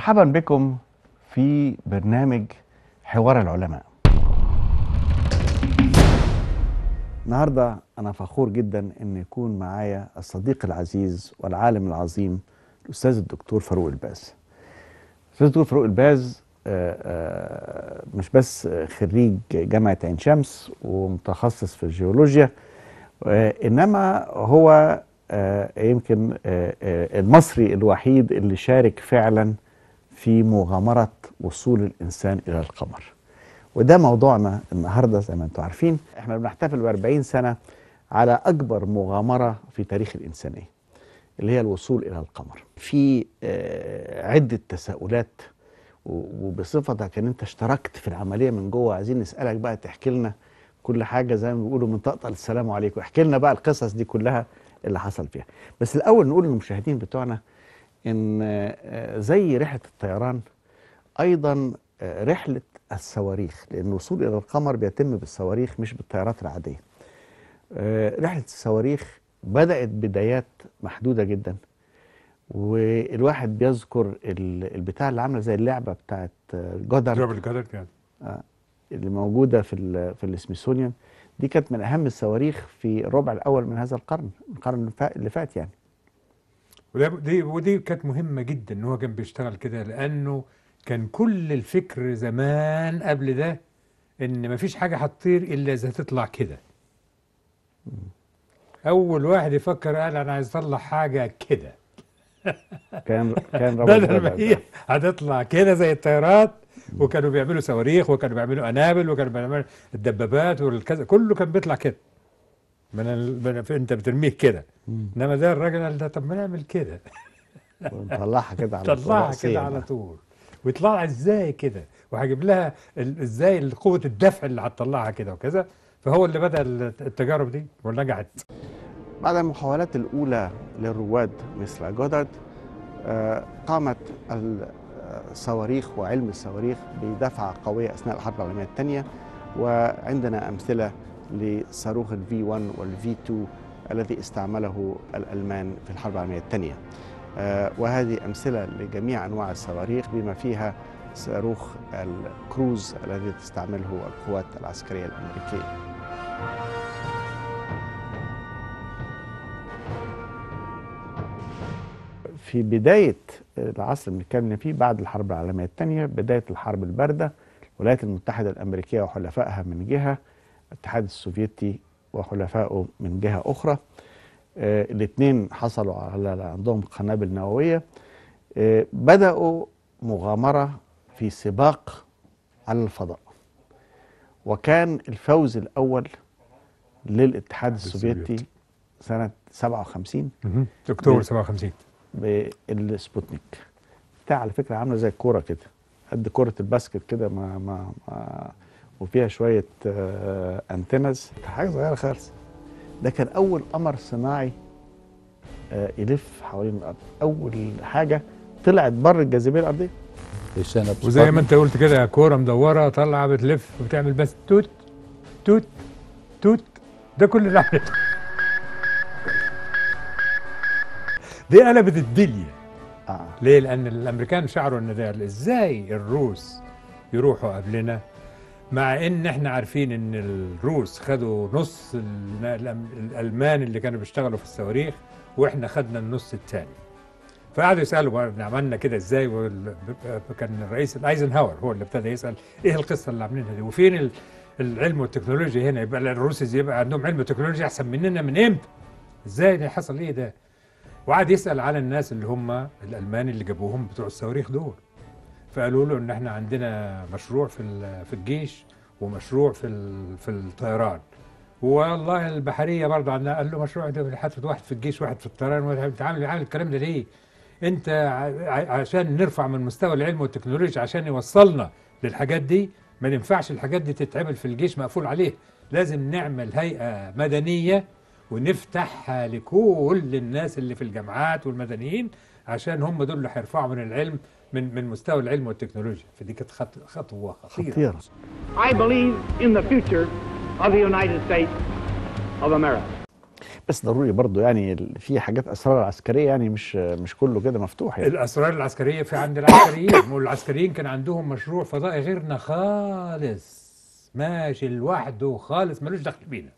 مرحبا بكم في برنامج حوار العلماء النهاردة أنا فخور جدا أن يكون معايا الصديق العزيز والعالم العظيم الأستاذ الدكتور فاروق الباز الأستاذ الدكتور فاروق الباز آه، آه، مش بس خريج جامعة عين شمس ومتخصص في الجيولوجيا آه، إنما هو يمكن المصري الوحيد اللي شارك فعلاً في مغامرة وصول الإنسان إلى القمر وده موضوعنا النهاردة زي ما أنتم عارفين إحنا بنحتفل بأربعين 40 سنة على أكبر مغامرة في تاريخ الإنسانية اللي هي الوصول إلى القمر في آه، عدة تساؤلات وبصفتك ان انت اشتركت في العمليه من جوه عايزين نسالك بقى تحكي لنا كل حاجه زي ما بيقولوا من طقطقه السلام عليكم احكي لنا بقى القصص دي كلها اللي حصل فيها بس الاول نقول للمشاهدين بتوعنا ان آه، زي رحله الطيران ايضا آه، رحله الصواريخ لان الوصول الى القمر بيتم بالصواريخ مش بالطيارات العاديه آه، رحله الصواريخ بدات بدايات محدوده جدا والواحد بيذكر البتاع اللي عامله زي اللعبه بتاعت جودر جودر يعني اللي موجوده في في السميثسونيان دي كانت من اهم الصواريخ في الربع الاول من هذا القرن القرن اللي فات يعني وده دي ودي كانت مهمة جدا ان هو كان بيشتغل كده لانه كان كل الفكر زمان قبل ده ان مفيش حاجة هتطير الا اذا تطلع كده اول واحد يفكر قال انا عايز اطلع حاجة كده كان كان بدل ما هي هتطلع كده زي الطيارات وكانوا بيعملوا صواريخ وكانوا بيعملوا قنابل وكانوا بيعملوا الدبابات والكذا كله كان بيطلع كده من ال... انت بترميه كده انما ده الراجل قال ده طب ما نعمل كده ونطلعها كده على طول طلعها كده على يعني. طول ويطلع ازاي كده وهجيب لها ازاي قوه الدفع اللي هتطلعها كده وكذا فهو اللي بدا التجارب دي ونجحت بعد المحاولات الاولى للرواد مثل جودارد آه، قامت الصواريخ وعلم الصواريخ بدفعه قويه اثناء الحرب العالميه الثانيه وعندنا امثله لصاروخ الفي 1 والفي 2 الذي استعمله الألمان في الحرب العالمية الثانية آه، وهذه أمثلة لجميع أنواع الصواريخ بما فيها صاروخ الكروز الذي تستعمله القوات العسكرية الأمريكية في بداية العصر اللي بنتكلم فيه بعد الحرب العالمية الثانية بداية الحرب الباردة الولايات المتحدة الأمريكية وحلفائها من جهة الاتحاد السوفيتي وحلفائه من جهة أخرى آه، الاثنين حصلوا على عندهم قنابل نووية آه، بدأوا مغامرة في سباق على الفضاء وكان الفوز الأول للاتحاد السوفيتي سنة 57 أكتوبر 57 بالسبوتنيك بتاع على فكرة عاملة زي الكورة كده قد كرة الباسكت كده ما ما, ما وفيها شويه انتنز آه، حاجه صغيره خالص ده كان اول قمر صناعي آه، يلف حوالين الارض اول حاجه طلعت بره الجاذبيه الارضيه وزي ما انت قلت كده كوره مدوره طالعه بتلف وبتعمل بس توت توت توت ده كل اللي عملته دي قلبت الدنيا آه. ليه لان الامريكان شعروا ان ده ازاي الروس يروحوا قبلنا مع ان احنا عارفين ان الروس خدوا نص الالمان اللي كانوا بيشتغلوا في الصواريخ واحنا خدنا النص الثاني فقعدوا يسالوا احنا نعم، عملنا كده ازاي وكان الرئيس ايزنهاور هو اللي ابتدى يسال ايه القصه اللي عاملينها دي وفين العلم والتكنولوجيا هنا يبقى الروس يبقى عندهم علم وتكنولوجيا احسن مننا من امتى ازاي ده حصل ايه ده وقعد يسال على الناس اللي هم الالمان اللي جابوهم بتوع الصواريخ دول فقالوا له ان احنا عندنا مشروع في في الجيش ومشروع في في الطيران والله البحريه برضه عندنا قال له مشروع انت حاطط واحد في الجيش واحد في الطيران عامل عامل الكلام ده ليه؟ انت عشان نرفع من مستوى العلم والتكنولوجيا عشان يوصلنا للحاجات دي ما ينفعش الحاجات دي تتعمل في الجيش مقفول عليه لازم نعمل هيئه مدنيه ونفتحها لكل الناس اللي في الجامعات والمدنيين عشان هم دول اللي هيرفعوا من العلم من من مستوى العلم والتكنولوجيا فدي كانت خطوه خطيره I believe in the future of the United States of America بس ضروري برضه يعني في حاجات اسرار عسكريه يعني مش مش كله كده مفتوح يعني الاسرار العسكريه في عند العسكريين والعسكريين كان عندهم مشروع فضائي غيرنا خالص ماشي لوحده خالص ملوش دخل بينا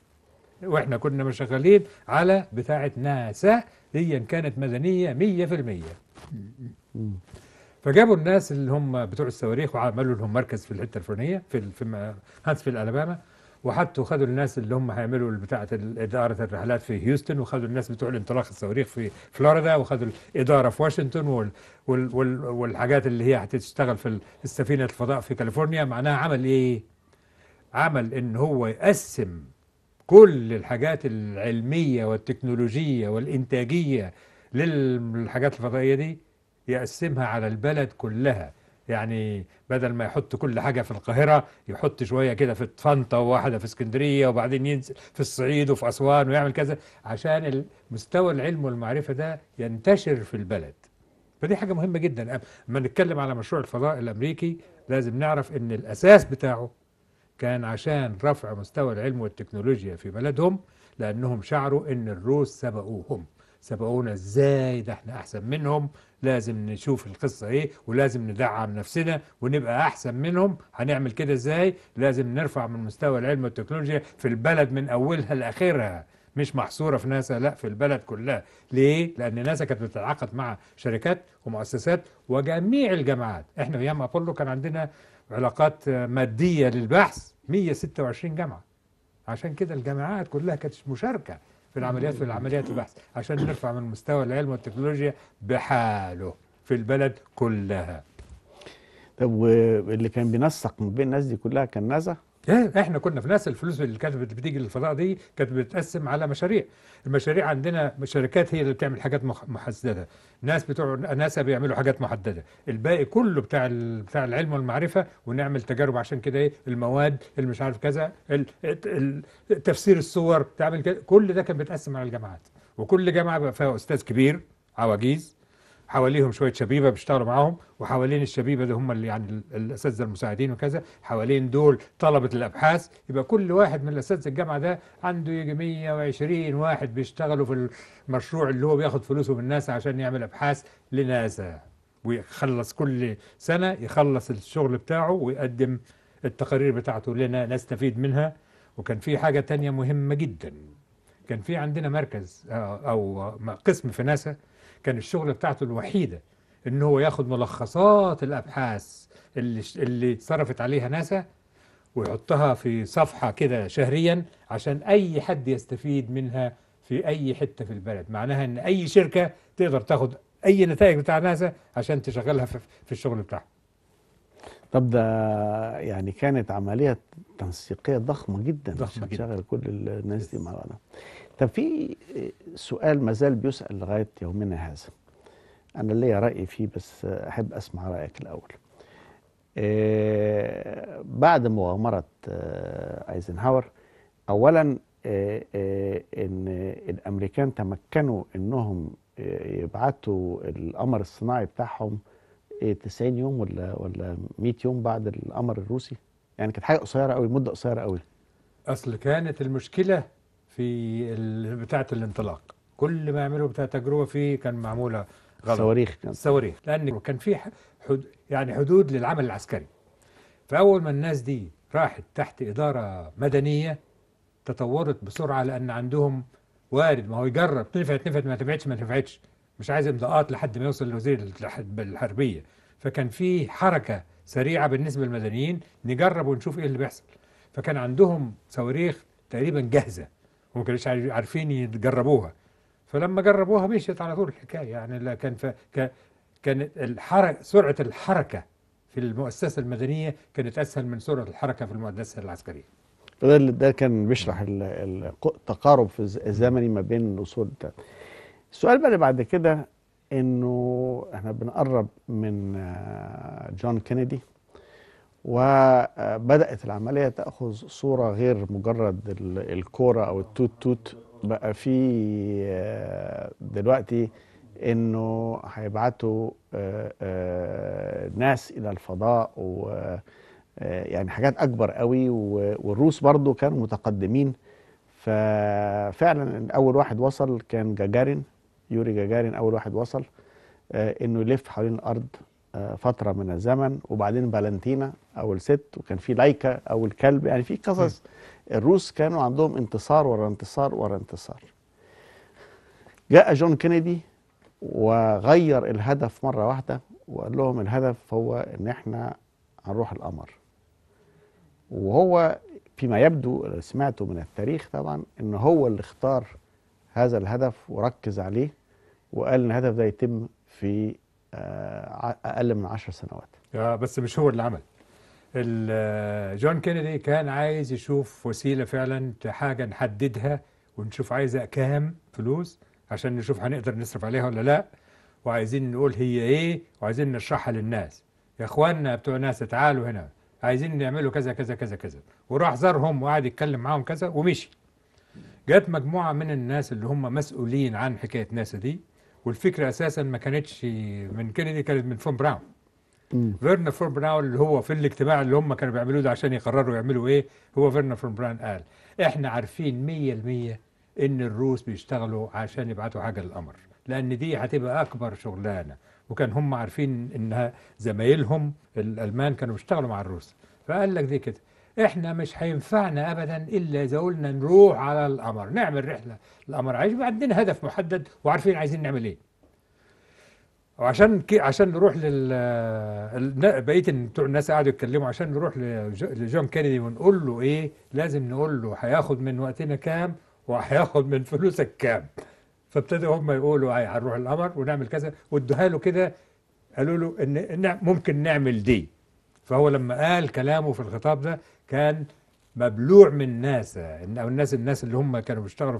واحنا كنا مشغلين على بتاعه ناسا هي كانت مدنيه 100% فجابوا الناس اللي هم بتوع الصواريخ وعملوا لهم مركز في الحته الفلانيه في في هانسفيل الاباما وحطوا خدوا الناس اللي هم هيعملوا بتاعه اداره الرحلات في هيوستن وخدوا الناس بتوع الانطلاق الصواريخ في فلوريدا وخدوا الاداره في واشنطن وال وال وال والحاجات اللي هي هتشتغل في السفينه الفضاء في كاليفورنيا معناها عمل ايه؟ عمل ان هو يقسم كل الحاجات العلميه والتكنولوجيه والانتاجيه للحاجات الفضائيه دي يقسمها على البلد كلها يعني بدل ما يحط كل حاجة في القاهرة يحط شوية كده في طفنطة وواحدة في اسكندرية وبعدين ينزل في الصعيد وفي أسوان ويعمل كذا عشان مستوى العلم والمعرفة ده ينتشر في البلد فدي حاجة مهمة جدا لما نتكلم على مشروع الفضاء الأمريكي لازم نعرف إن الأساس بتاعه كان عشان رفع مستوى العلم والتكنولوجيا في بلدهم لأنهم شعروا إن الروس سبقوهم سبقونا ازاي ده احنا احسن منهم لازم نشوف القصة ايه ولازم ندعم نفسنا ونبقى احسن منهم هنعمل كده ازاي لازم نرفع من مستوى العلم والتكنولوجيا في البلد من اولها لاخرها مش محصوره في ناسا لا في البلد كلها ليه لان ناسا كانت بتتعاقد مع شركات ومؤسسات وجميع الجامعات احنا ايام ابولو كان عندنا علاقات ماديه للبحث 126 جامعه عشان كده الجامعات كلها كانت مشاركه في العمليات في العمليات البحث عشان نرفع من مستوى العلم والتكنولوجيا بحاله في البلد كلها طب واللي كان بينسق من بين الناس دي كلها كان نازا ايه احنا كنا في ناس الفلوس اللي كانت بتيجي للفضاء دي كانت بتتقسم على مشاريع المشاريع عندنا شركات هي اللي بتعمل حاجات محدده ناس بتوع ناسا بيعملوا حاجات محدده الباقي كله بتاع بتاع العلم والمعرفه ونعمل تجارب عشان كده ايه المواد اللي مش عارف كذا تفسير الصور تعمل كده كل ده كان بيتقسم على الجامعات وكل جامعه بقى فيها استاذ كبير عواجيز حواليهم شويه شبيبه بيشتغلوا معاهم وحوالين الشبيبه ده هم اللي يعني الاساتذه المساعدين وكذا حوالين دول طلبه الابحاث يبقى كل واحد من الاساتذه الجامعه ده عنده يجي 120 واحد بيشتغلوا في المشروع اللي هو بياخد فلوسه من الناس عشان يعمل ابحاث لناسا ويخلص كل سنه يخلص الشغل بتاعه ويقدم التقارير بتاعته لنا نستفيد منها وكان في حاجه تانية مهمه جدا كان في عندنا مركز آه، او قسم في ناسا كان الشغل بتاعته الوحيدة إن هو ياخد ملخصات الأبحاث اللي, اللي صرفت عليها ناسا ويحطها في صفحة كده شهريا عشان أي حد يستفيد منها في أي حتة في البلد معناها إن أي شركة تقدر تاخد أي نتائج بتاع ناسا عشان تشغلها في الشغل بتاعها طب ده يعني كانت عملية تنسيقية ضخمة جدا ضخمة جدا. كل الناس دي مع بعضها طب في سؤال ما زال بيسأل لغاية يومنا هذا أنا ليا رأي فيه بس أحب أسمع رأيك الأول آه، بعد مغامرة آه، أيزنهاور أولا آه، إن الأمريكان تمكنوا إنهم يبعتوا القمر الصناعي بتاعهم 90 يوم ولا ولا 100 يوم بعد القمر الروسي يعني كانت حاجة قصيرة قوي مدة قصيرة قوي أصل كانت المشكلة في بتاعه الانطلاق كل ما يعمله بتاع تجربه فيه كان معموله غلط صواريخ كان صواريخ لان كان في حد يعني حدود للعمل العسكري فاول ما الناس دي راحت تحت اداره مدنيه تطورت بسرعه لان عندهم وارد ما هو يجرب نفعت نفعت ما نفعتش ما نفعتش مش عايز امضاءات لحد ما يوصل لوزير الحربيه فكان في حركه سريعه بالنسبه للمدنيين نجرب ونشوف ايه اللي بيحصل فكان عندهم صواريخ تقريبا جاهزه وما كانوش عارفين يجربوها فلما جربوها مشيت على طول الحكايه يعني كان ف... كانت الحركه سرعه الحركه في المؤسسه المدنيه كانت اسهل من سرعه الحركه في المؤسسه العسكريه. ده ده كان بيشرح التقارب في الزمني ما بين الاصول ده. السؤال بقى اللي بعد كده انه احنا بنقرب من آه، جون كينيدي وبدأت العملية تأخذ صورة غير مجرد الكورة أو التوت توت بقى في آه، دلوقتي انه هيبعتوا آه، آه، ناس الى الفضاء و يعني حاجات اكبر قوي والروس برضو كانوا متقدمين ففعلا اول واحد وصل كان جاجارين يوري جاجارين اول واحد وصل انه يلف حوالين الارض آه، فترة من الزمن وبعدين فالنتينا أو الست وكان في لايكا أو الكلب يعني في قصص الروس كانوا عندهم انتصار ورا انتصار ورا انتصار جاء جون كينيدي وغير الهدف مرة واحدة وقال لهم الهدف هو إن إحنا هنروح القمر وهو فيما يبدو سمعته من التاريخ طبعا إن هو اللي اختار هذا الهدف وركز عليه وقال إن الهدف ده يتم في آه، اقل من 10 سنوات آه بس مش هو اللي عمل آه، جون كينيدي كان عايز يشوف وسيله فعلا حاجه نحددها ونشوف عايزه كام فلوس عشان نشوف هنقدر نصرف عليها ولا لا وعايزين نقول هي ايه وعايزين نشرحها للناس يا اخواننا بتوع ناسا تعالوا هنا عايزين نعملوا كذا كذا كذا كذا وراح زارهم وقعد يتكلم معاهم كذا ومشي جت مجموعه من الناس اللي هم مسؤولين عن حكايه ناسا دي والفكره اساسا ما كانتش من كينيدي كانت من فون براون فيرنر فون براون اللي هو في الاجتماع اللي هم كانوا بيعملوه ده عشان يقرروا يعملوا ايه هو فيرنر فون براون قال احنا عارفين 100% ان الروس بيشتغلوا عشان يبعتوا حاجه للقمر لان دي هتبقى اكبر شغلانه وكان هم عارفين انها زمايلهم الالمان كانوا بيشتغلوا مع الروس فقال لك دي كده احنا مش هينفعنا ابدا الا اذا قلنا نروح على القمر نعمل رحله القمر عايز عندنا هدف محدد وعارفين عايزين نعمل ايه وعشان كي عشان نروح لل بقيه بتوع الناس قعدوا يتكلموا عشان نروح لجون كينيدي ونقول له ايه لازم نقول له هياخد من وقتنا كام وهياخد من فلوسك كام فابتدوا هم يقولوا هنروح القمر ونعمل كذا وادوها له كده قالوا له ان ممكن نعمل دي فهو لما قال كلامه في الخطاب ده كان مبلوع من ناسا او الناس الناس اللي هم كانوا بيشتغلوا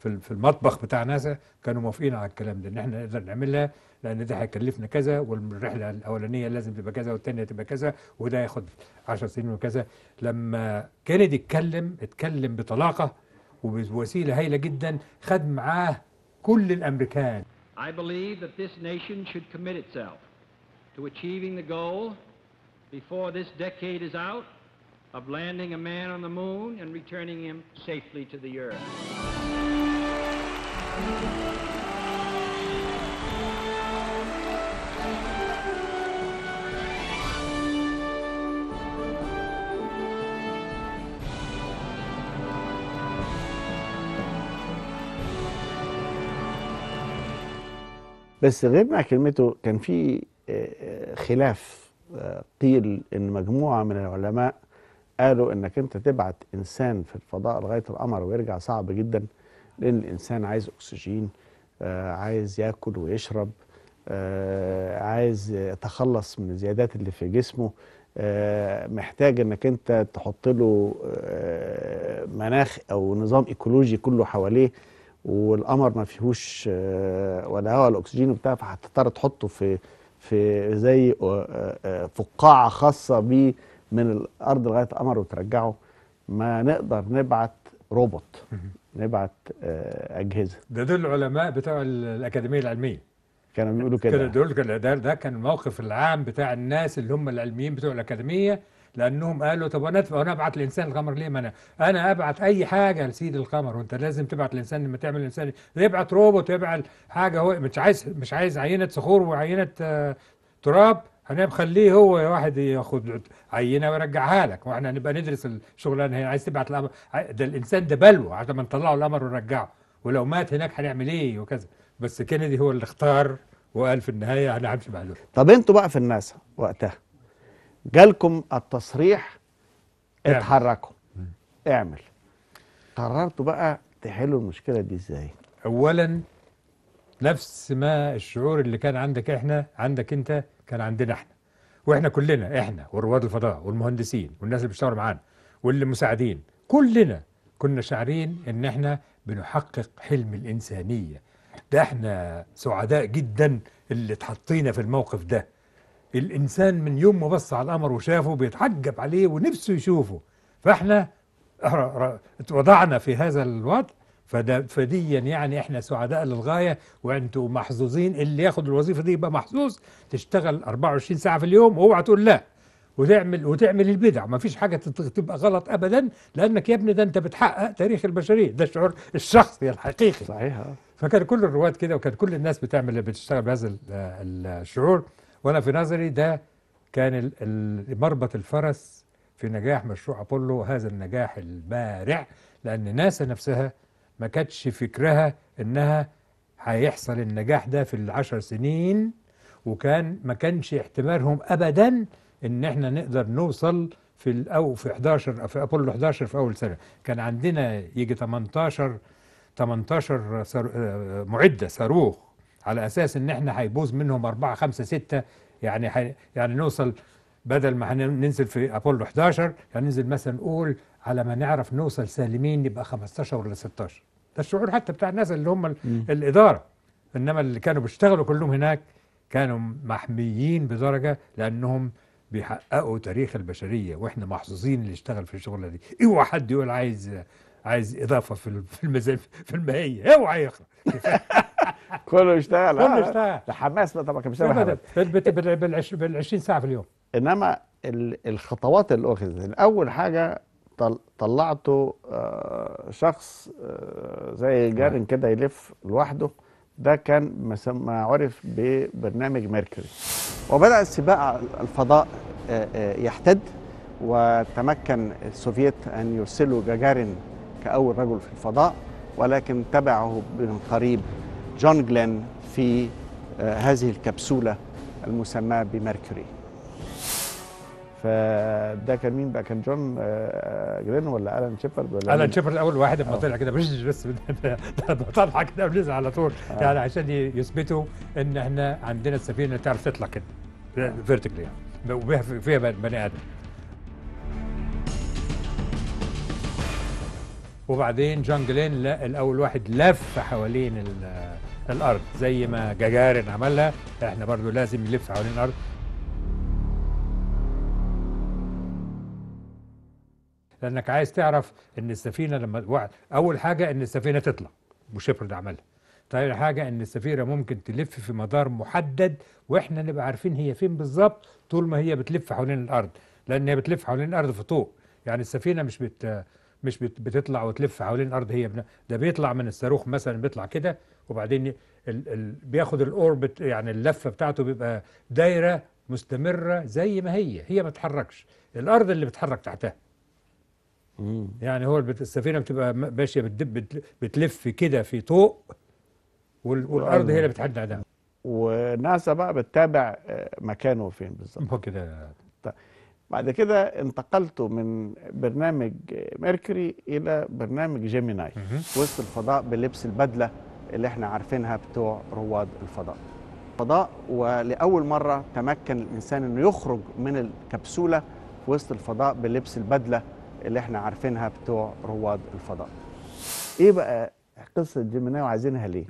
في في المطبخ بتاع ناسا كانوا موافقين على الكلام ده ان احنا نقدر نعملها لان ده هيكلفنا كذا والرحله الاولانيه لازم تبقى كذا والثانيه تبقى كذا وده ياخد 10 سنين وكذا لما كينيدي اتكلم اتكلم بطلاقه وبوسيله هايله جدا خد معاه كل الامريكان I believe that this nation should commit itself to achieving the goal before this decade is out of landing a man on the moon and returning him safely to the earth. بس غير مع كلمته كان في خلاف قيل ان مجموعه من العلماء قالوا انك انت تبعت انسان في الفضاء لغايه القمر ويرجع صعب جدا لان الانسان عايز اكسجين آه، عايز ياكل ويشرب آه، عايز يتخلص من الزيادات اللي في جسمه آه، محتاج انك انت تحط له مناخ او نظام ايكولوجي كله حواليه والقمر ما فيهوش ولا هواء ولا اكسجين وبتاع فهتضطر تحطه في في زي فقاعه خاصه بيه من الارض لغايه القمر وترجعه ما نقدر نبعت روبوت نبعت آه، اجهزه ده دول العلماء بتوع الاكاديميه العلميه كانوا بيقولوا كده كده دول كده ده, ده كان الموقف العام بتاع الناس اللي هم العلميين بتوع الاكاديميه لانهم قالوا طب انا انا ابعت الانسان القمر ليه ما انا انا ابعت اي حاجه لسيد القمر وانت لازم تبعت الانسان لما تعمل الانسان يبعت روبوت يبعت حاجه هو مش عايز مش عايز عينه صخور وعينه آه، تراب احنا بخليه هو واحد ياخد عينه ويرجعها لك واحنا نبقى ندرس الشغلانه هنا عايز تبعت القمر ده الانسان ده بلوى عشان ما نطلعه القمر ونرجعه ولو مات هناك هنعمل ايه وكذا بس كندي هو اللي اختار وقال في النهايه انا همشي مع طب انتوا بقى في الناس وقتها جالكم التصريح اعمل. اتحركوا مم. اعمل قررتوا بقى تحلوا المشكله دي ازاي؟ اولا نفس ما الشعور اللي كان عندك احنا عندك انت كان عندنا احنا واحنا كلنا احنا ورواد الفضاء والمهندسين والناس اللي بيشتغلوا معانا والمساعدين كلنا كنا شاعرين ان احنا بنحقق حلم الانسانيه ده احنا سعداء جدا اللي اتحطينا في الموقف ده الانسان من يوم ما بص على القمر وشافه بيتعجب عليه ونفسه يشوفه فاحنا وضعنا في هذا الوضع فده فديا يعني احنا سعداء للغايه وانتم محظوظين اللي ياخد الوظيفه دي يبقى محظوظ تشتغل 24 ساعه في اليوم اوعى تقول لا وتعمل وتعمل البدع ما فيش حاجه تبقى غلط ابدا لانك يا ابني ده انت بتحقق تاريخ البشريه ده الشعور الشخصي الحقيقي صحيح فكان كل الرواد كده وكان كل الناس بتعمل بتشتغل بهذا الشعور وانا في نظري ده كان مربط الفرس في نجاح مشروع ابولو هذا النجاح البارع لان ناسا نفسها ما كانتش فكرها انها هيحصل النجاح ده في العشر سنين وكان ما كانش احتمالهم ابدا ان احنا نقدر نوصل في او في 11 في ابولو 11 في اول سنه كان عندنا يجي 18 18 آه، معده صاروخ على اساس ان احنا هيبوظ منهم أربعة خمسة ستة يعني يعني نوصل بدل ما هننزل في ابولو 11 هننزل مثلا نقول على ما نعرف نوصل سالمين نبقى 15 ولا 16 ده الشعور حتى بتاع الناس اللي هم م. الإدارة إنما اللي كانوا بيشتغلوا كلهم هناك كانوا محميين بدرجة لأنهم بيحققوا تاريخ البشرية وإحنا محظوظين اللي اشتغل في الشغلة دي اوعى حد يقول عايز عايز إضافة في في المزاج في المهيه اوعى يخرج كله اشتغل كله اشتغل آه، ده حماس لا طبعا كان بيشتغل بال 20 ساعة في اليوم انما الخطوات اللي اخذت اول حاجه طلعته آه، شخص آه، زي جارن كده يلف لوحده ده كان ما عرف ببرنامج ميركوري وبدأ السباق الفضاء آه، يحتد وتمكن السوفييت أن يرسلوا جاجارين كأول رجل في الفضاء ولكن تبعه من قريب جون جلين في هذه الكبسولة المسماة بميركوري فده كان مين بقى كان جون آه، آه، جرين ولا الان شيبرد ولا الان شيبرد اول واحد لما آه. طلع كده بس بس طلع كده بنزع على طول أوه. يعني عشان يثبتوا ان احنا عندنا السفينه تعرف تطلع كده فيرتيكلي يعني فيها بني ادم وبعدين جون جلين لا الاول واحد لف حوالين الارض زي ما جاجارين عملها احنا برضو لازم نلف حوالين الارض لانك عايز تعرف ان السفينه لما اول حاجه ان السفينه تطلع وشبرد عملها تاني حاجة إن السفينة ممكن تلف في مدار محدد وإحنا نبقى عارفين هي فين بالظبط طول ما هي بتلف حوالين الأرض لأن هي بتلف حوالين الأرض في طوق يعني السفينة مش بت مش بت بتطلع وتلف حوالين الأرض هي ده بيطلع من الصاروخ مثلا بيطلع كده وبعدين ال... ال... بياخد الأوربت يعني اللفة بتاعته بيبقى دايرة مستمرة زي ما هي هي ما بتتحركش الأرض اللي بتتحرك تحتها مم. يعني هو السفينه بتبقى ماشيه بتدب بتلف كده في طوق والارض هي اللي بتحددها وناسا بقى بتتابع آه، مكانه فين بالظبط كده طيب. بعد كده انتقلت من برنامج ميركوري الى برنامج جيميناي وسط الفضاء بلبس البدله اللي احنا عارفينها بتوع رواد الفضاء فضاء ولاول مره تمكن الانسان انه يخرج من الكبسوله في وسط الفضاء بلبس البدله اللي احنا عارفينها بتوع رواد الفضاء ايه بقى قصه جيميناي وعايزينها ليه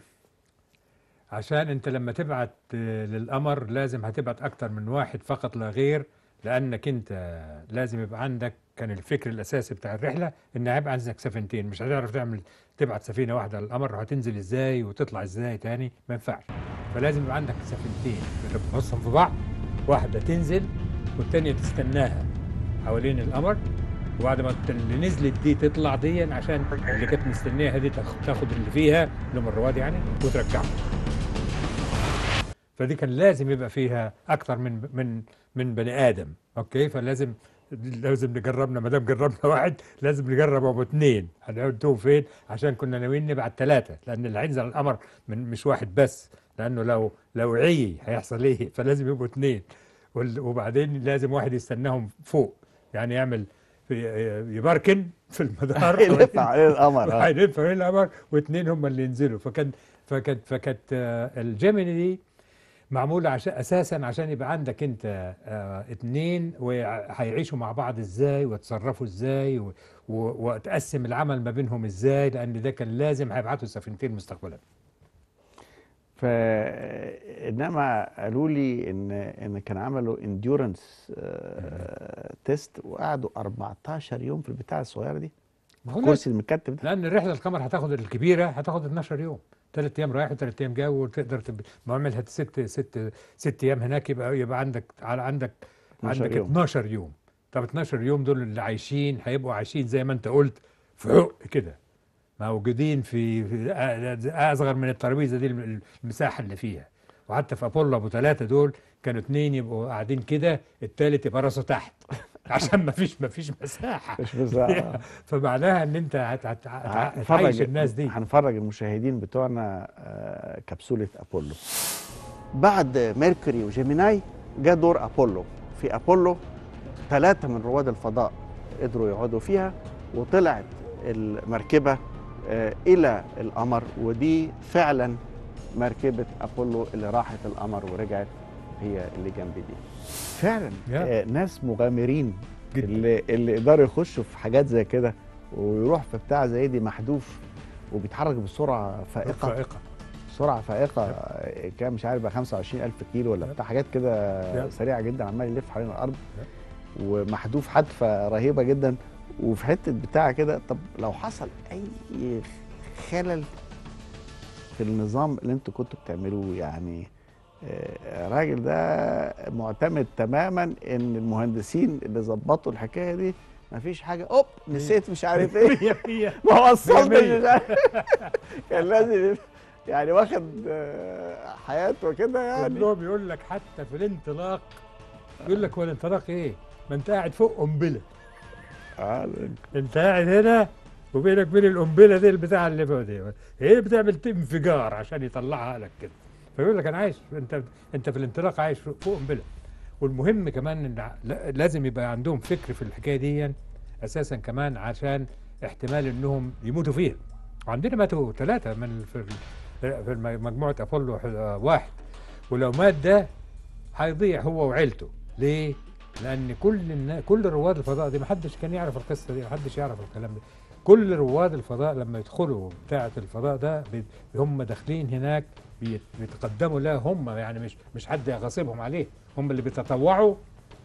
عشان انت لما تبعت آه، للقمر لازم هتبعت اكتر من واحد فقط لا غير لانك انت لازم يبقى عندك كان الفكر الاساسي بتاع الرحله ان هيبقى عندك سفينتين مش هتعرف تعمل تبعت سفينه واحده للقمر وهتنزل ازاي وتطلع ازاي تاني ما ينفعش فلازم يبقى عندك سفينتين بتبصهم في بعض واحده تنزل والتانيه تستناها حوالين القمر وبعد ما اللي نزلت دي تطلع دي عشان اللي كانت مستنيه هذه تاخد اللي فيها اللي هم الرواد يعني وترجعها فدي كان لازم يبقى فيها اكثر من من من بني ادم اوكي فلازم لازم نجربنا ما دام جربنا واحد لازم نجرب ابو اثنين هنعدهم فين عشان كنا ناويين نبعت ثلاثه لان اللي هينزل القمر من مش واحد بس لانه لو لو عي هيحصل ايه فلازم يبقوا اثنين وبعدين لازم واحد يستناهم فوق يعني يعمل في آه، في المدار يلف عليه القمر آه. يلف عليه القمر واثنين هم اللي ينزلوا فكان فكانت فكانت آه، الجيميني دي معمولة عشان اساسا عشان يبقى عندك انت اثنين وهيعيشوا مع بعض ازاي ويتصرفوا ازاي وتقسم العمل ما بينهم ازاي لان ده كان لازم هيبعتوا سفينتين مستقبلا فانما قالوا لي ان ان كان عملوا انديورنس آه، تيست وقعدوا 14 يوم في البتاعه الصغيره دي الكرسي المكتب ده لان الرحله القمر هتاخد الكبيره هتاخد 12 يوم ثلاث ايام رايح وثلاث ايام جاي وتقدر معاملها ست ست ست ايام هناك يبقى يبقى عندك عندك عندك 12 يوم طب 12 يوم دول اللي عايشين هيبقوا عايشين زي ما انت قلت في عق كده موجودين في, آه، اصغر من الترابيزه دي المساحه اللي فيها وحتى في ابولو ابو ثلاثه دول كانوا اثنين يبقوا قاعدين كده الثالث يبقى راسه تحت عشان ما فيش ما فيش مساحه مش مساحه فمعناها ان انت هتعيش الناس دي هنفرج المشاهدين بتوعنا آه، كبسوله ابولو بعد ميركوري وجيميناي جاء دور ابولو في ابولو ثلاثه من رواد الفضاء قدروا يقعدوا فيها وطلعت المركبه آه، الى القمر ودي فعلا مركبه ابولو اللي راحت القمر ورجعت هي اللي جنبي دي فعلا yeah. آه، ناس مغامرين جدا. اللي اللي يقدروا يخشوا في حاجات زي كده ويروح في بتاع زي دي محذوف وبيتحرك بسرعه فائقه فائقه سرعه فائقه آه، كان مش عارف 25000 كيلو ولا بتاع حاجات كده سريعه جدا عمال يلف حوالين الارض ومحذوف حدفه رهيبه جدا وفي حته بتاع كده طب لو حصل اي خلل في النظام اللي انتوا كنتوا بتعملوه يعني آه، الراجل ده معتمد تماما ان المهندسين اللي ظبطوا الحكايه دي مفيش حاجه اوب نسيت مش عارف ايه ما وصلتش كان لازم يعني واخد آه، حياته كده يعني هو بيقول لك حتى في الانطلاق يقول لك هو الانطلاق ايه؟ ما انت قاعد فوق قنبله آه، انت قاعد هنا وبينك وبين القنبله دي البتاعه اللي فوق دي هي بتعمل انفجار عشان يطلعها لك كده فيقول لك انا عايش انت انت في الانطلاق عايش فوق قنبله والمهم كمان ان لازم يبقى عندهم فكر في الحكايه دي اساسا كمان عشان احتمال انهم يموتوا فيها عندنا ماتوا ثلاثه من في في مجموعه ابولو واحد ولو مات ده هيضيع هو وعيلته ليه؟ لان كل النا... كل رواد الفضاء دي محدش كان يعرف القصه دي محدش يعرف الكلام ده كل رواد الفضاء لما يدخلوا بتاعه الفضاء ده هم داخلين هناك بيتقدموا لها هم يعني مش مش حد غصبهم عليه هم اللي بيتطوعوا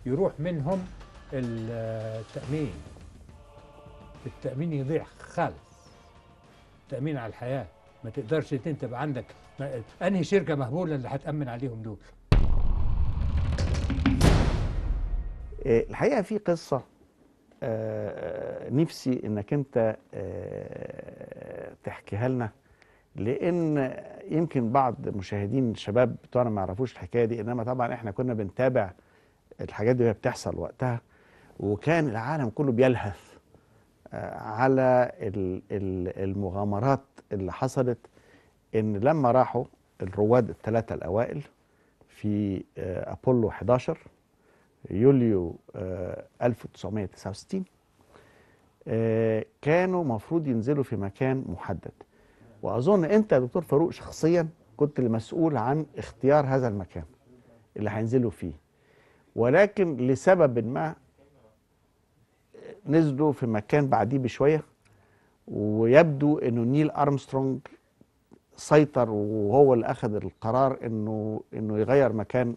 يروح منهم التامين التامين يضيع خالص التامين على الحياه ما تقدرش انت تبقى عندك انهي شركه مهبوله اللي هتامن عليهم دول آه، الحقيقه في قصه آه، آه، نفسي انك انت تحكيها لنا لان يمكن بعض مشاهدين الشباب بتوعنا ما يعرفوش الحكايه دي انما طبعا احنا كنا بنتابع الحاجات دي وهي بتحصل وقتها وكان العالم كله بيلهث على المغامرات اللي حصلت ان لما راحوا الرواد الثلاثه الاوائل في ابولو 11 يوليو 1969 آه، آه، كانوا مفروض ينزلوا في مكان محدد وأظن أنت يا دكتور فاروق شخصيا كنت المسؤول عن اختيار هذا المكان اللي هينزلوا فيه ولكن لسبب ما آه، نزلوا في مكان بعديه بشوية ويبدو أنه نيل أرمسترونج سيطر وهو اللي أخذ القرار أنه, إنه يغير مكان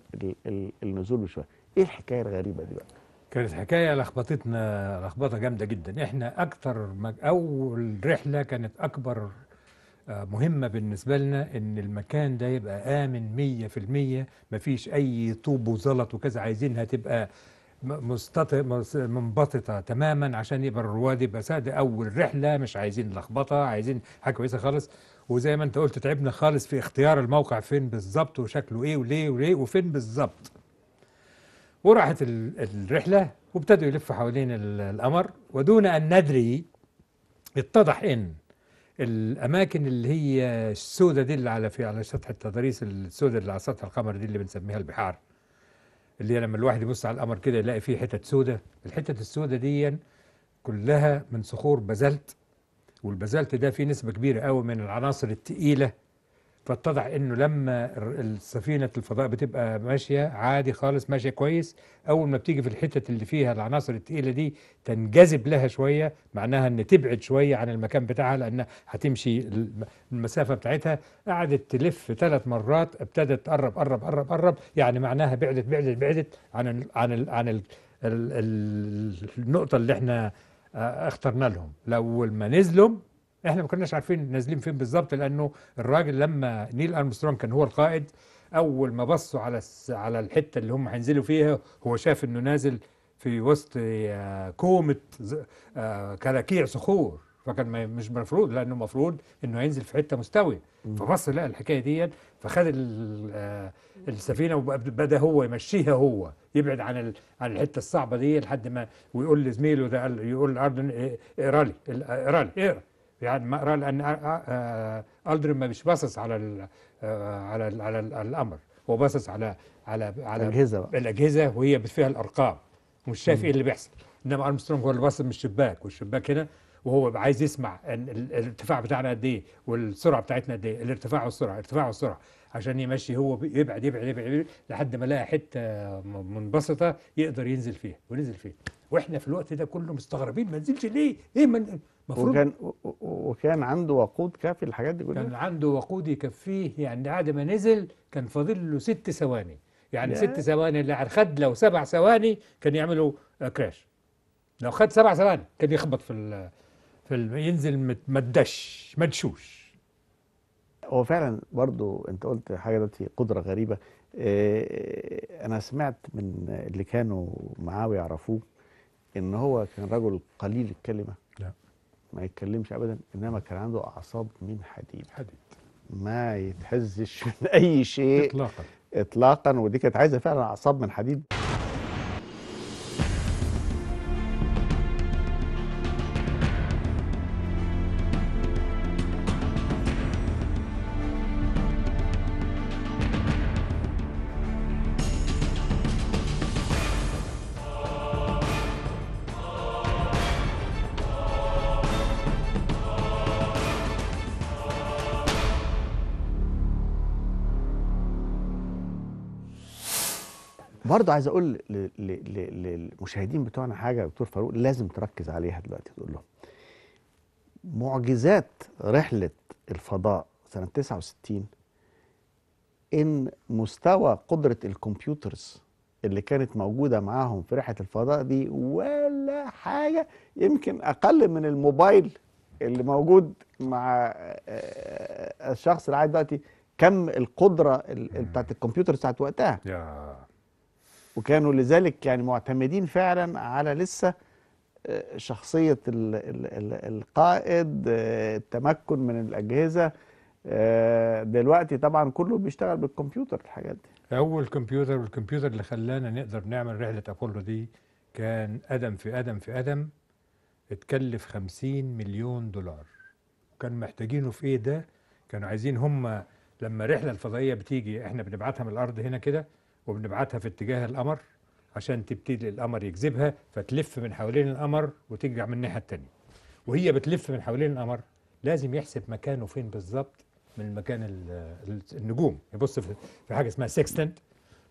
النزول بشوية ايه الحكايه الغريبه دي بقى كانت حكايه لخبطتنا لخبطه جامده جدا احنا اكثر مج... اول رحله كانت اكبر آه، مهمه بالنسبه لنا ان المكان ده يبقى امن 100% مفيش اي طوب وزلط وكذا عايزينها تبقى مستط... منبسطه تماما عشان يبقى الرواد يبقى ساده اول رحله مش عايزين لخبطه عايزين حاجه كويسه خالص وزي ما انت قلت تعبنا خالص في اختيار الموقع فين بالظبط وشكله ايه وليه وليه وفين بالظبط وراحت الرحلة وابتدوا يلفوا حوالين القمر ودون أن ندري اتضح إن الأماكن اللي هي السودة دي اللي على في على سطح التضاريس السودة اللي على سطح القمر دي اللي بنسميها البحار اللي هي لما الواحد يبص على القمر كده يلاقي فيه حتت سودة الحتت السودة دي كلها من صخور بازلت والبازلت ده فيه نسبة كبيرة قوي من العناصر التقيلة فاتضح انه لما السفينه الفضاء بتبقى ماشيه عادي خالص ماشيه كويس اول ما بتيجي في الحتت اللي فيها العناصر الثقيله دي تنجذب لها شويه معناها ان تبعد شويه عن المكان بتاعها لان هتمشي المسافه بتاعتها قعدت تلف ثلاث مرات ابتدت تقرب قرب قرب قرب يعني معناها بعدت بعدت بعدت عن الـ عن الـ عن الـ الـ النقطه اللي احنا آه، اخترنا لهم لو ما نزلوا احنا ما كناش عارفين نازلين فين بالظبط لانه الراجل لما نيل ارمسترونج كان هو القائد اول ما بصوا على على الحته اللي هم هينزلوا فيها هو شاف انه نازل في وسط آه، كومه آه، كراكيع صخور فكان مش مفروض لانه المفروض انه هينزل في حته مستويه فبص لقى الحكايه دي فخد آه، السفينه وبدا هو يمشيها هو يبعد عن عن الحته الصعبه دي لحد ما ويقول لزميله ده يقول الارض اقرا إيه، لي اقرا لي اقرا يعني ما أرى لأن ألدرين ما مش باصص على الـ على الـ على على الأمر هو باصص على على على الأجهزة بقى. الأجهزة وهي فيها الأرقام ومش شايف إيه اللي بيحصل إنما أرمسترونج هو اللي باصص من الشباك والشباك هنا وهو عايز يسمع الارتفاع بتاعنا قد ايه والسرعه بتاعتنا قد ايه الارتفاع والسرعه الارتفاع والسرعه عشان يمشي هو يبعد يبعد يبعد, يبعد لحد ما لقى حته منبسطه يقدر ينزل فيها ونزل فيها واحنا في الوقت ده كله مستغربين ما نزلش ليه؟ ايه من مفروض وكان وكان عنده وقود كافي للحاجات دي كلها كان عنده وقود يكفيه يعني بعد ما نزل كان فاضل له ست ثواني يعني ست ثواني اللي خد لو سبع ثواني كان يعملوا كراش لو خد سبع ثواني كان يخبط في في ينزل مدش مدشوش هو فعلا برضو انت قلت حاجه دلوقتي قدره غريبه اه انا سمعت من اللي كانوا معاه ويعرفوه ان هو كان رجل قليل الكلمه ما يتكلمش ابدا انما كان عنده اعصاب من حديد حديد ما يتهزش من اي شيء اطلاقا اطلاقا ودي كانت عايزه فعلا اعصاب من حديد برضه عايز اقول للمشاهدين بتوعنا حاجه يا دكتور فاروق لازم تركز عليها دلوقتي تقول لهم معجزات رحله الفضاء سنه 69 ان مستوى قدره الكمبيوترز اللي كانت موجوده معاهم في رحله الفضاء دي ولا حاجه يمكن اقل من الموبايل اللي موجود مع آه، آه، الشخص اللي دلوقتي كم القدره بتاعت الكمبيوتر بتاعت وقتها وكانوا لذلك يعني معتمدين فعلا على لسه آه، شخصية القائد آه، التمكن من الأجهزة آه، دلوقتي طبعا كله بيشتغل بالكمبيوتر الحاجات دي أول كمبيوتر والكمبيوتر اللي خلانا نقدر نعمل رحلة أبولو دي كان أدم في أدم في أدم اتكلف 50 مليون دولار وكان محتاجينه في إيه ده كانوا عايزين هم لما رحلة الفضائية بتيجي احنا بنبعتها من الأرض هنا كده وبنبعتها في اتجاه القمر عشان تبتدي القمر يجذبها فتلف من حوالين القمر وترجع من الناحيه الثانيه وهي بتلف من حوالين القمر لازم يحسب مكانه فين بالظبط من مكان النجوم يبص في حاجه اسمها سيكستنت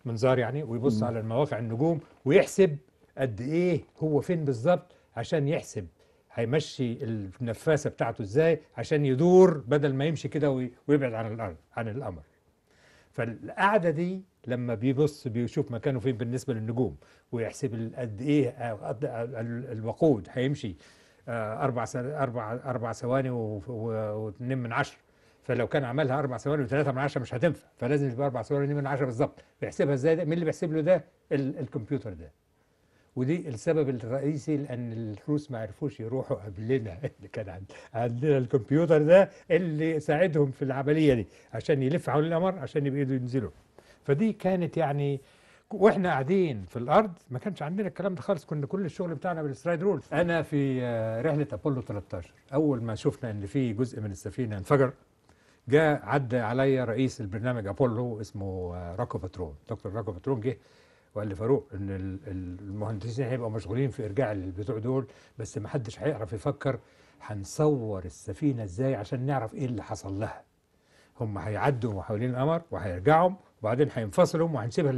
منظار يعني ويبص على مواقع النجوم ويحسب قد ايه هو فين بالظبط عشان يحسب هيمشي النفاسه بتاعته ازاي عشان يدور بدل ما يمشي كده ويبعد عن الارض عن القمر فالقعده دي لما بيبص بيشوف مكانه فين بالنسبه للنجوم ويحسب قد ايه آه، الوقود هيمشي آه، اربع اربع اربع ثواني واثنين من عشره فلو كان عملها اربع ثواني وثلاثه من عشره مش هتنفع فلازم تبقى اربع ثواني واثنين من عشره بالظبط بيحسبها ازاي ده مين اللي بيحسب له ده الكمبيوتر ده ودي السبب الرئيسي لان الروس ما عرفوش يروحوا قبلنا اللي كان عندنا الكمبيوتر ده اللي ساعدهم في العمليه دي عشان يلف حول القمر عشان يبقوا ينزلوا فدي كانت يعني واحنا قاعدين في الارض ما كانش عندنا الكلام ده خالص كنا كل الشغل بتاعنا بالسترايد رولز انا في آه، رحله ابولو 13 اول ما شفنا ان في جزء من السفينه انفجر جاء عدى عليا رئيس البرنامج ابولو اسمه آه، راكو باترون دكتور راكو باترون جه وقال لي فاروق ان المهندسين هيبقوا مشغولين في ارجاع البتوع دول بس ما حدش هيعرف يفكر هنصور السفينه ازاي عشان نعرف ايه اللي حصل لها هم هيعدوا حوالين القمر وهيرجعوا وبعدين حينفصلوا وهنسيبها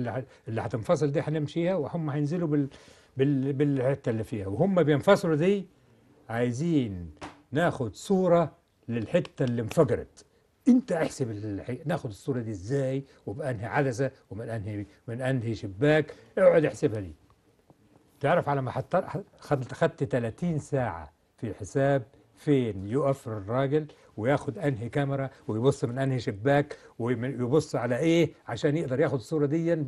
اللي هتنفصل دي هنمشيها وهم هينزلوا بال بال بالحته اللي فيها وهم بينفصلوا دي عايزين ناخد صوره للحته اللي انفجرت انت احسب الحي... ناخد الصوره دي ازاي وبانهي عدسه ومن انهي من انهي شباك اقعد احسبها دي تعرف على ما حط خدت 30 ساعه في حساب فين يقف الراجل وياخد انهي كاميرا ويبص من انهي شباك ويبص على ايه عشان يقدر ياخد الصوره دي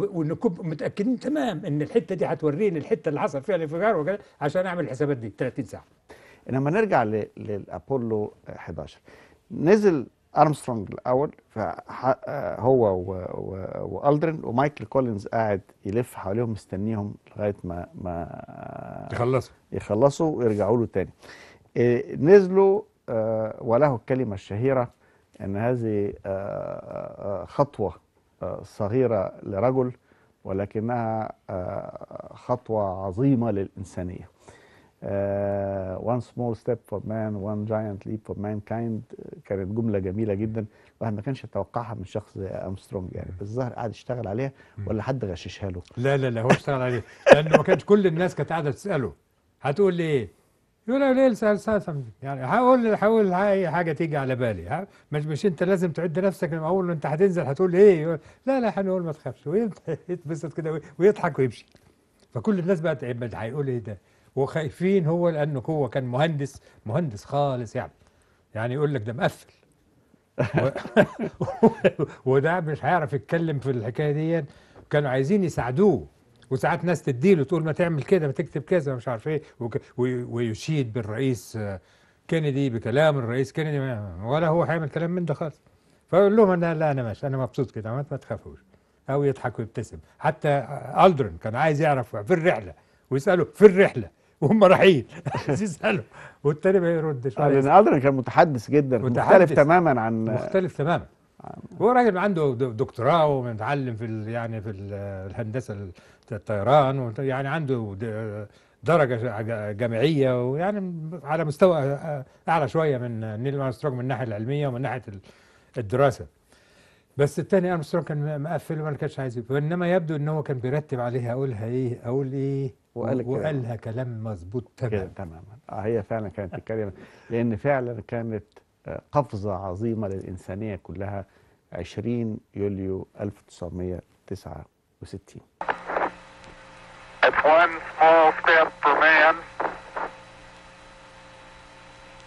ونكون متاكدين تمام ان الحته دي هتوريني الحته اللي حصل فيها الانفجار وكده عشان اعمل الحسابات دي 30 ساعه لما نرجع للابولو 11 نزل ارمسترونج الاول فهو والدرن ومايكل كولينز قاعد يلف حواليهم مستنيهم لغايه ما ما يخلصوا يخلصوا ويرجعوا له تاني إيه، نزلوا آه، وله الكلمة الشهيرة أن هذه آه، آه، خطوة صغيرة لرجل ولكنها خطوة عظيمة للإنسانية one small step for man one giant leap for mankind كانت جملة جميلة جدا الواحد ما كانش يتوقعها من شخص زي أمسترونج يعني بالظاهر قاعد يشتغل عليها ولا حد غششها له لا لا لا هو اشتغل عليها لأنه ما كانش كل الناس كانت قاعدة تسأله هتقول لي إيه يقول ليه سأل سمثينج يعني هقول هقول اي حاجه تيجي على بالي مش مش انت لازم تعد نفسك لما اقول له انت هتنزل هتقول ايه يقول لا لا هنقول ما تخافش ويتبسط كده ويضحك ويمشي فكل الناس بقى هيقول ايه ده وخايفين هو لانه هو كان مهندس مهندس خالص يعني يعني يقول لك ده مقفل وده مش هيعرف يتكلم في الحكايه دي كانوا عايزين يساعدوه وساعات ناس تديله تقول ما تعمل كده ما تكتب كذا مش عارف ايه ويشيد بالرئيس آه، كينيدي بكلام الرئيس كينيدي ولا هو هيعمل كلام من ده خالص فيقول لهم انا لا انا ماشي انا مبسوط كده ما تخافوش او يضحك ويبتسم حتى الدرن كان عايز يعرف في الرحله ويساله في الرحله وهم رايحين عايز يساله والتاني ما يردش لان الدرن كان متحدث جدا متحدث مختلف تماما عن مختلف تماما هو راجل عنده دكتوراه ومتعلم في يعني في الهندسه الطيران يعني عنده درجة جامعية ويعني على مستوى أعلى شوية من نيل أرمسترونج من الناحية العلمية ومن ناحية الدراسة بس الثاني أرمسترونج كان مقفل وما كانش عايز وإنما يبدو إن هو كان بيرتب عليها أقولها إيه أقول إيه وقال وقالها كلام مظبوط تماما تماما آه، هي فعلا كانت الكلمة لأن فعلا كانت آه، قفزة عظيمة للإنسانية كلها 20 يوليو 1969 That's one small step for man,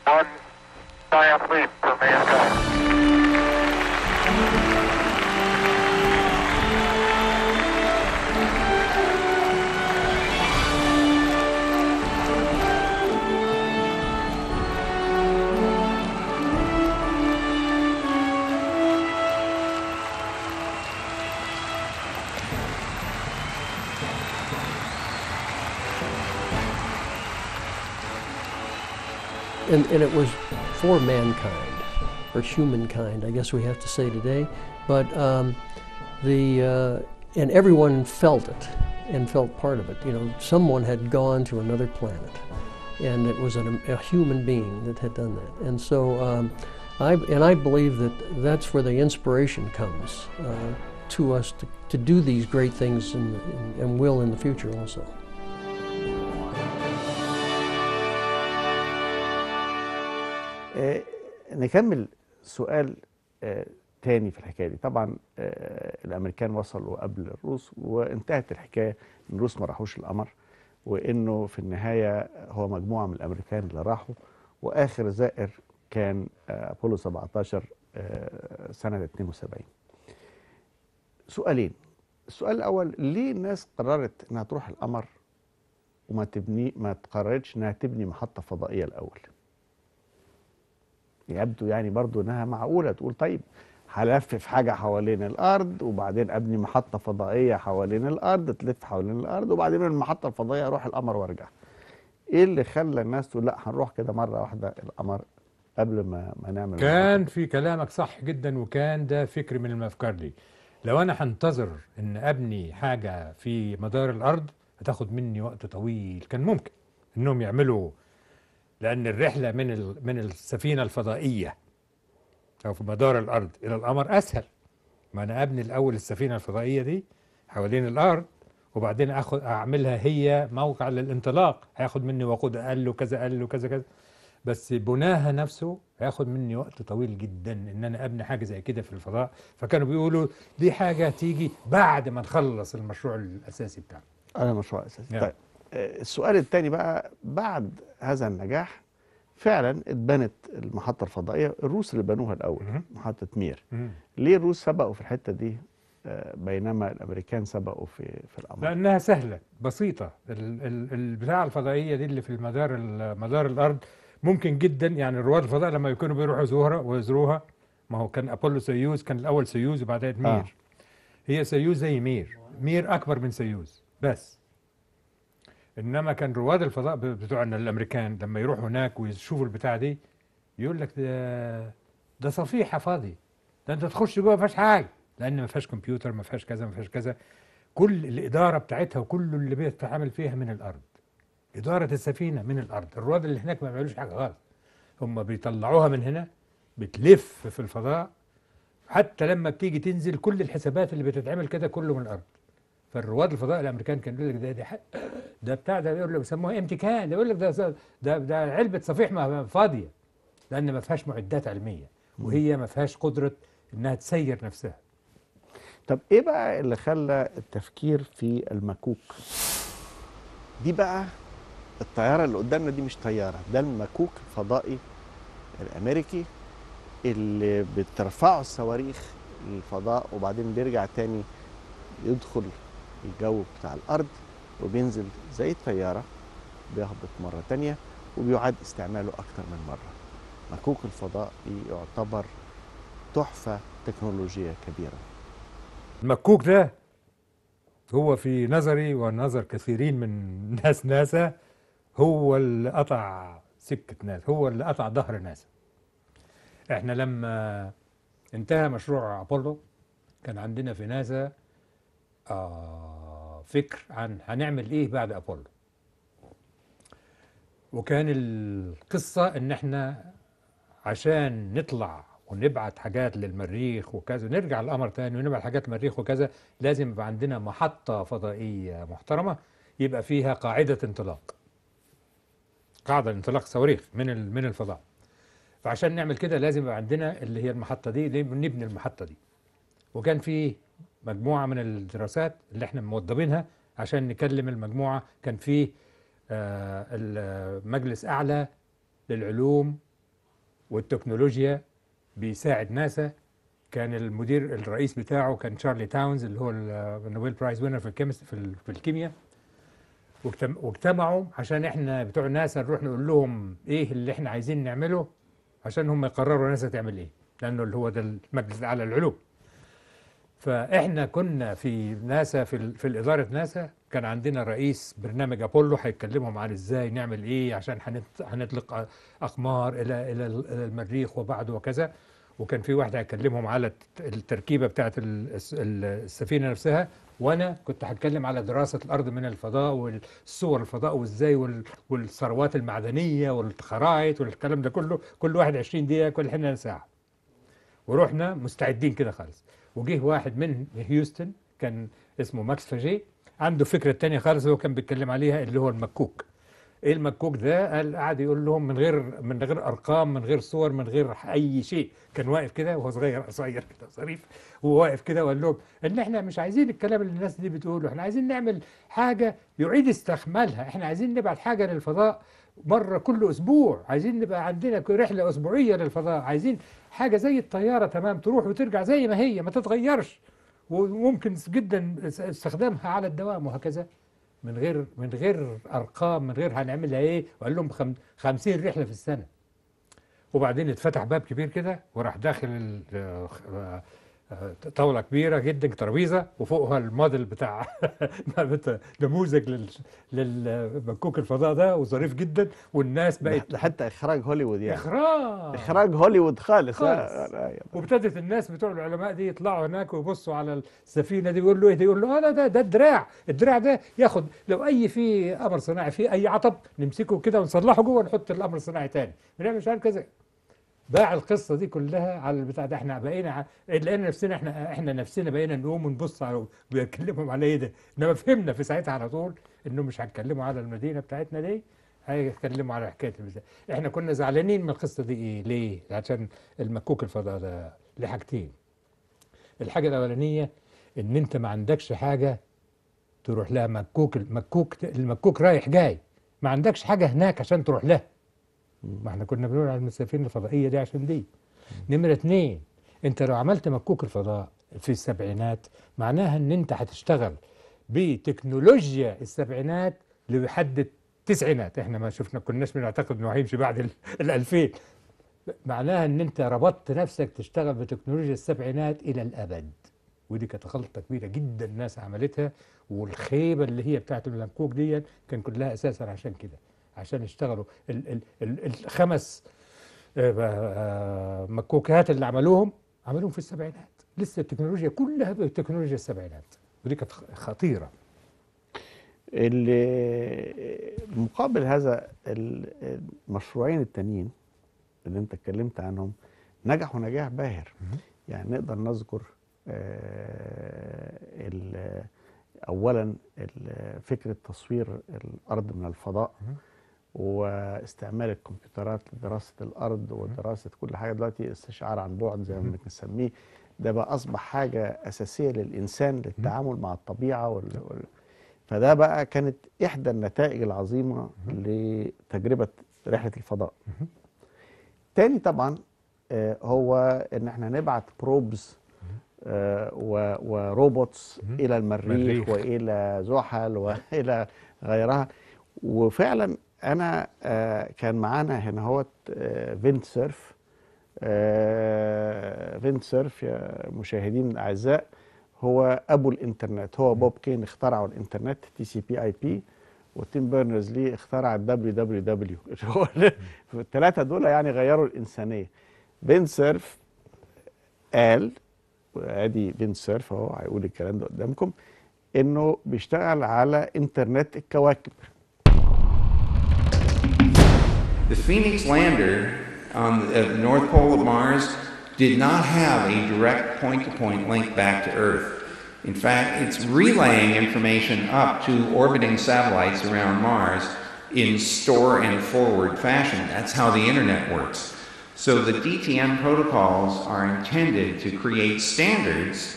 one giant leap for mankind. and it was for mankind, or humankind, I guess we have to say today. But um, the, uh, and everyone felt it and felt part of it. You know, someone had gone to another planet, and it was an, a human being that had done that. And so, um, I, and I believe that that's where the inspiration comes uh, to us to, to do these great things and, and will in the future also. آه، نكمل سؤال آه، تاني في الحكاية دي طبعا آه، الأمريكان وصلوا قبل الروس وانتهت الحكاية ان الروس ما راحوش القمر وانه في النهاية هو مجموعة من الأمريكان اللي راحوا وآخر زائر كان أبولو 17 سنة 72 سؤالين السؤال الأول ليه الناس قررت إنها تروح القمر وما تبني ما تقررتش إنها تبني محطة فضائية الأول؟ يبدو يعني برضو انها معقوله تقول طيب هلفف حاجه حوالين الارض وبعدين ابني محطه فضائيه حوالين الارض تلف حوالين الارض وبعدين من المحطه الفضائيه اروح القمر وارجع. ايه اللي خلى الناس تقول لا هنروح كده مره واحده القمر قبل ما ما نعمل كان في كلامك صح جدا وكان ده فكر من الافكار دي. لو انا هنتظر ان ابني حاجه في مدار الارض هتاخد مني وقت طويل كان ممكن انهم يعملوا لأن الرحلة من من السفينة الفضائية أو في مدار الأرض إلى القمر أسهل ما أنا أبني الأول السفينة الفضائية دي حوالين الأرض وبعدين أخد أعملها هي موقع للانطلاق هياخد مني وقود أقل وكذا أقل وكذا كذا بس بناها نفسه هياخد مني وقت طويل جدا ان انا ابني حاجه زي كده في الفضاء فكانوا بيقولوا دي حاجه تيجي بعد ما نخلص المشروع الاساسي بتاعنا انا مشروع اساسي يعني. طيب آه، السؤال الثاني بقى بعد هذا النجاح فعلا اتبنت المحطه الفضائيه الروس اللي بنوها الاول محطه مير ليه الروس سبقوا في الحته دي آه، بينما الامريكان سبقوا في في الامر لانها سهله بسيطه البتاعه الفضائيه دي اللي في المدار مدار الارض ممكن جدا يعني رواد الفضاء لما يكونوا بيروحوا يزوروها ويزوروها ما هو كان ابولو سيوز كان الاول سيوز وبعدين مير آه. هي سيوز زي مير مير اكبر من سيوز بس انما كان رواد الفضاء بتوعنا الامريكان لما يروحوا هناك ويشوفوا البتاع دي يقول لك ده ده صفيحه فاضي ده انت تخش جوه ما فيهاش حاجه لان ما فيهاش كمبيوتر ما فيهاش كذا ما فيهاش كذا كل الاداره بتاعتها وكل اللي بيتعامل فيها من الارض اداره السفينه من الارض الرواد اللي هناك ما بيعملوش حاجه خالص هم بيطلعوها من هنا بتلف في الفضاء حتى لما بتيجي تنزل كل الحسابات اللي بتتعمل كده كله من الارض فالرواد الفضاء الامريكان كان يقول لك ده ده, ده بتاع ده يقول لك بيسموها امتكان ده يقول لك ده ده, ده علبه صفيح فاضيه لان ما فيهاش معدات علميه وهي ما فيهاش قدره انها تسير نفسها طب ايه بقى اللي خلى التفكير في المكوك دي بقى الطياره اللي قدامنا دي مش طياره ده المكوك الفضائي الامريكي اللي بترفعه الصواريخ للفضاء وبعدين بيرجع تاني يدخل الجو بتاع الارض وبينزل زي الطياره بيهبط مره تانية وبيعاد استعماله اكتر من مره مكوك الفضاء يعتبر تحفه تكنولوجيه كبيره المكوك ده هو في نظري ونظر كثيرين من ناس ناسا هو اللي قطع سكة ناسا هو اللي قطع ظهر ناسا احنا لما انتهى مشروع أبولو كان عندنا في ناسا آه، فكر عن هنعمل ايه بعد ابولو وكان القصة ان احنا عشان نطلع ونبعت حاجات للمريخ وكذا نرجع القمر تاني ونبعت حاجات للمريخ وكذا لازم يبقى عندنا محطة فضائية محترمة يبقى فيها قاعدة انطلاق قاعدة انطلاق صواريخ من من الفضاء فعشان نعمل كده لازم يبقى عندنا اللي هي المحطة دي نبني المحطة دي وكان في مجموعة من الدراسات اللي احنا موضبينها عشان نكلم المجموعة كان في آه، المجلس أعلى للعلوم والتكنولوجيا بيساعد ناسا كان المدير الرئيس بتاعه كان تشارلي تاونز اللي هو آه، النوبل برايز وينر في في الكيمياء واجتمعوا عشان احنا بتوع ناسا نروح نقول لهم ايه اللي احنا عايزين نعمله عشان هم يقرروا ناسا تعمل ايه لانه اللي هو ده المجلس الاعلى للعلوم فاحنا كنا في ناسا في, في اداره ناسا كان عندنا رئيس برنامج ابولو هيتكلمهم عن ازاي نعمل ايه عشان هنطلق اقمار الى الى المريخ وبعده وكذا وكان في واحد هيكلمهم على التركيبه بتاعه السفينه نفسها وانا كنت هتكلم على دراسه الارض من الفضاء والصور الفضاء وازاي والثروات المعدنيه والخرايط والكلام ده كله كل واحد 20 دقيقه كل حين ساعه ورحنا مستعدين كده خالص وجه واحد من هيوستن كان اسمه ماكس فاجي عنده فكرة تانية خالص هو كان بيتكلم عليها اللي هو المكوك ايه المكوك ده قال قعد يقول لهم من غير من غير ارقام من غير صور من غير اي شيء كان واقف كده وهو صغير صغير كده ظريف وهو واقف كده وقال لهم ان احنا مش عايزين الكلام اللي الناس دي بتقوله احنا عايزين نعمل حاجه يعيد استكمالها احنا عايزين نبعت حاجه للفضاء مرة كل أسبوع عايزين نبقى عندنا رحلة أسبوعية للفضاء عايزين حاجة زي الطيارة تمام تروح وترجع زي ما هي ما تتغيرش وممكن جدا استخدامها على الدوام وهكذا من غير من غير أرقام من غير هنعملها إيه وقال لهم خم 50 رحلة في السنة وبعدين اتفتح باب كبير كده وراح داخل آه، آه، آه، طاوله كبيره جدا ترابيزه وفوقها الموديل بتاع نموذج للمكوك الفضاء ده وظريف جدا والناس بقت حتى اخراج هوليوود يعني اخراج اخراج هوليوود خالص, خالص. وابتدت الناس بتوع العلماء دي يطلعوا هناك ويبصوا على السفينه دي يقول له ايه يقول له اه ده ده الدراع الدراع ده ياخد لو اي في قمر صناعي فيه اي عطب نمسكه كده ونصلحه جوه نحط القمر الصناعي تاني بنعمل مش عارف كذا باع القصة دي كلها على البتاع ده احنا بقينا لقينا نفسنا احنا احنا نفسنا بقينا نقوم ونبص على بيتكلموا على ايه ده انما فهمنا في ساعتها على طول انهم مش هيتكلموا على المدينة بتاعتنا دي هيتكلموا على حكاية المزاج احنا كنا زعلانين من القصة دي ايه ليه عشان المكوك الفضاء ده لحاجتين الحاجة الأولانية ان انت ما عندكش حاجة تروح لها مكوك المكوك المكوك رايح جاي ما عندكش حاجة هناك عشان تروح لها ما احنا كنا بنقول على المسافرين الفضائيه دي عشان دي نمره اثنين انت لو عملت مكوك الفضاء في السبعينات معناها ان انت هتشتغل بتكنولوجيا السبعينات لحد التسعينات احنا ما شفنا كناش بنعتقد انه هيمشي بعد ال 2000 معناها ان انت ربطت نفسك تشتغل بتكنولوجيا السبعينات الى الابد ودي كانت غلطه كبيره جدا الناس عملتها والخيبه اللي هي بتاعت الملكوك دي كان كلها اساسا عشان كده عشان يشتغلوا ال ال ال الخمس آه، آه، آه، مكوكات اللي عملوهم عملوهم في السبعينات لسه التكنولوجيا كلها تكنولوجيا السبعينات ودي كانت خطيره مقابل هذا المشروعين التانيين اللي انت اتكلمت عنهم نجحوا نجاح باهر يعني نقدر نذكر اولا فكره تصوير الارض من الفضاء واستعمال الكمبيوترات لدراسه الارض ودراسه كل حاجه دلوقتي استشعار عن بعد زي ما بنسميه ده بقى اصبح حاجه اساسيه للانسان للتعامل مع الطبيعه وال... وال... فده بقى كانت احدى النتائج العظيمه لتجربه رحله الفضاء تاني طبعا آه، هو ان احنا نبعت بروبز آه، وروبوتس الى المريخ والى زحل والى غيرها وفعلا انا آه، كان معانا هنا هوت آه، فينت سيرف آه، فينت سيرف يا مشاهدين الاعزاء هو ابو الانترنت هو بوب كين اخترعوا الانترنت تي سي بي اي بي وتيم بيرنرز لي اخترع الدبليو دبليو دبليو الثلاثه دول يعني غيروا الانسانيه فينت سيرف قال ادي فينت سيرف اهو هيقول الكلام ده قدامكم انه بيشتغل على انترنت الكواكب The Phoenix lander on the North Pole of Mars did not have a direct point to point link back to Earth. In fact, it's relaying information up to orbiting satellites around Mars in store and forward fashion. That's how the internet works. So the DTM protocols are intended to create standards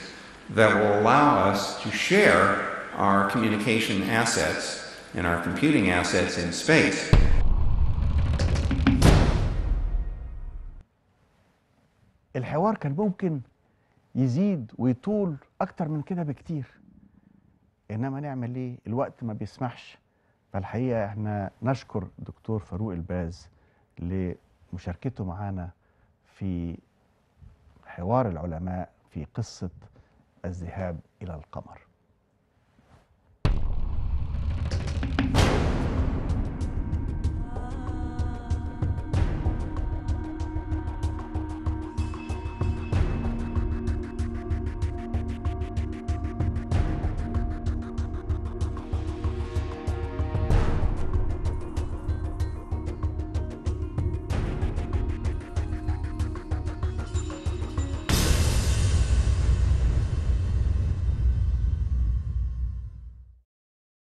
that will allow us to share our communication assets and our computing assets in space. الحوار كان ممكن يزيد ويطول اكتر من كده بكتير انما نعمل ايه الوقت ما بيسمحش فالحقيقه احنا نشكر دكتور فاروق الباز لمشاركته معانا في حوار العلماء في قصه الذهاب الى القمر